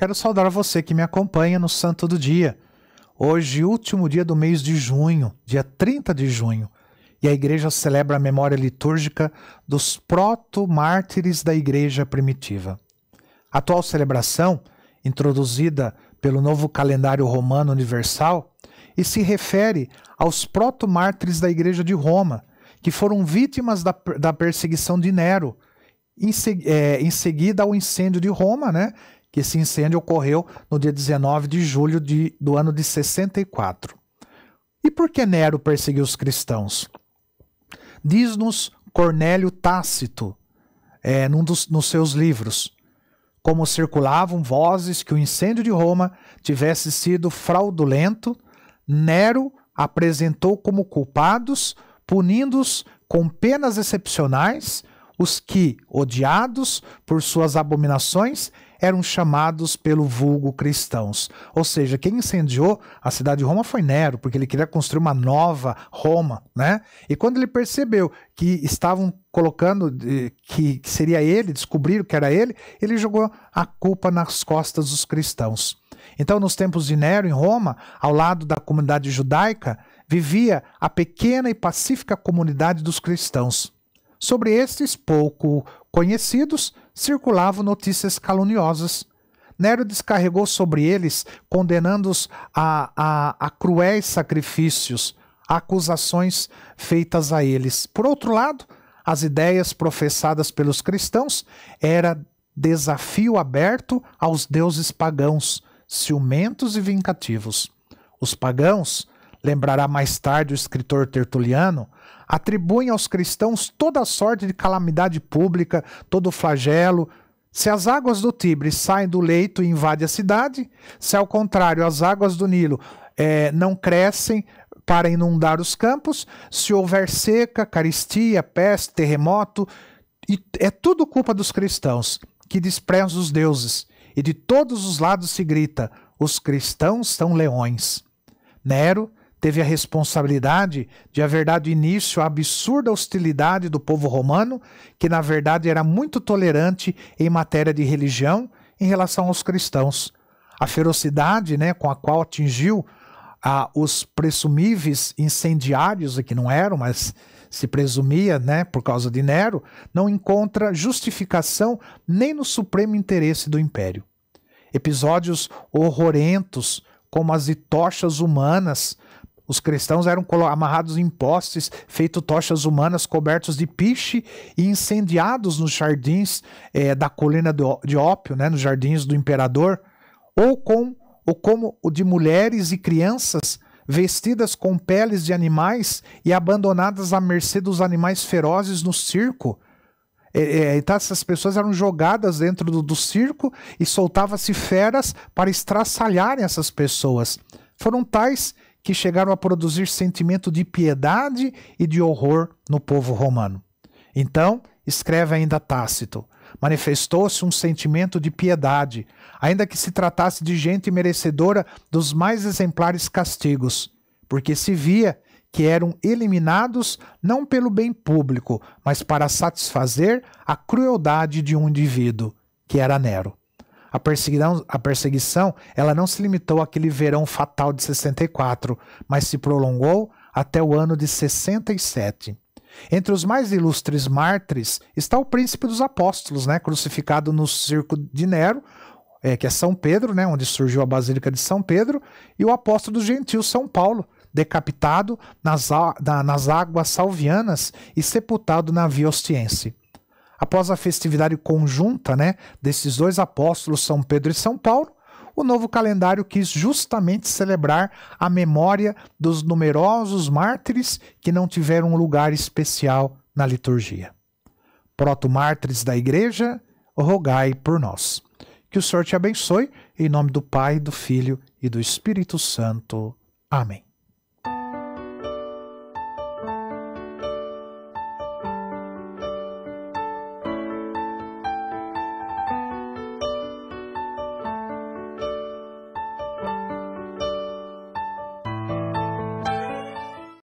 Quero saudar você que me acompanha no Santo do Dia. Hoje, último dia do mês de junho, dia 30 de junho, e a igreja celebra a memória litúrgica dos proto-mártires da igreja primitiva. A atual celebração, introduzida pelo novo calendário romano universal, e se refere aos proto-mártires da igreja de Roma, que foram vítimas da, da perseguição de Nero, em, é, em seguida ao incêndio de Roma, né? que esse incêndio ocorreu no dia 19 de julho de, do ano de 64. E por que Nero perseguiu os cristãos? Diz-nos Cornélio Tácito, é, num dos, nos seus livros, como circulavam vozes que o incêndio de Roma tivesse sido fraudulento, Nero apresentou como culpados, punindo-os com penas excepcionais os que, odiados por suas abominações, eram chamados pelo vulgo cristãos. Ou seja, quem incendiou a cidade de Roma foi Nero, porque ele queria construir uma nova Roma, né? E quando ele percebeu que estavam colocando eh, que seria ele, descobriram que era ele, ele jogou a culpa nas costas dos cristãos. Então, nos tempos de Nero, em Roma, ao lado da comunidade judaica, vivia a pequena e pacífica comunidade dos cristãos. Sobre estes pouco conhecidos, circulavam notícias caluniosas. Nero descarregou sobre eles, condenando-os a, a, a cruéis sacrifícios, acusações feitas a eles. Por outro lado, as ideias professadas pelos cristãos era desafio aberto aos deuses pagãos, ciumentos e vincativos. Os pagãos lembrará mais tarde o escritor Tertuliano, atribuem aos cristãos toda sorte de calamidade pública, todo flagelo. Se as águas do Tibre saem do leito e invadem a cidade, se ao contrário as águas do Nilo é, não crescem para inundar os campos, se houver seca, caristia, peste, terremoto, é tudo culpa dos cristãos, que desprezam os deuses, e de todos os lados se grita: os cristãos são leões. Nero, teve a responsabilidade de haver dado início à absurda hostilidade do povo romano, que na verdade era muito tolerante em matéria de religião em relação aos cristãos. A ferocidade né, com a qual atingiu a os presumíveis incendiários, que não eram, mas se presumia, né, por causa de Nero, não encontra justificação nem no supremo interesse do império. Episódios horrorentos, como as de tochas humanas, os cristãos eram amarrados em postes, feito tochas humanas, cobertos de piche e incendiados nos jardins é, da colina de ópio, né, nos jardins do imperador, ou, com, ou como o de mulheres e crianças vestidas com peles de animais e abandonadas à mercê dos animais ferozes no circo. Eh, eh, então essas pessoas eram jogadas dentro do, do circo e soltava-se feras para estraçalharem essas pessoas. Foram tais que chegaram a produzir sentimento de piedade e de horror no povo romano. Então, escreve ainda Tácito, manifestou-se um sentimento de piedade, ainda que se tratasse de gente merecedora dos mais exemplares castigos, porque se via que eram eliminados não pelo bem público, mas para satisfazer a crueldade de um indivíduo, que era Nero. A perseguição, a perseguição ela não se limitou àquele verão fatal de 64, mas se prolongou até o ano de 67. Entre os mais ilustres mártires está o príncipe dos apóstolos, né, crucificado no circo de Nero, é, que é São Pedro, né, onde surgiu a Basílica de São Pedro, e o apóstolo dos gentios, São Paulo, decapitado nas, na, nas águas salvianas e sepultado na Via Ostiense. Após a festividade conjunta né, desses dois apóstolos, São Pedro e São Paulo, o novo calendário quis justamente celebrar a memória dos numerosos mártires que não tiveram um lugar especial na liturgia. Proto-mártires da Igreja, rogai por nós. Que o Senhor te abençoe, em nome do Pai, do Filho e do Espírito Santo. Amém.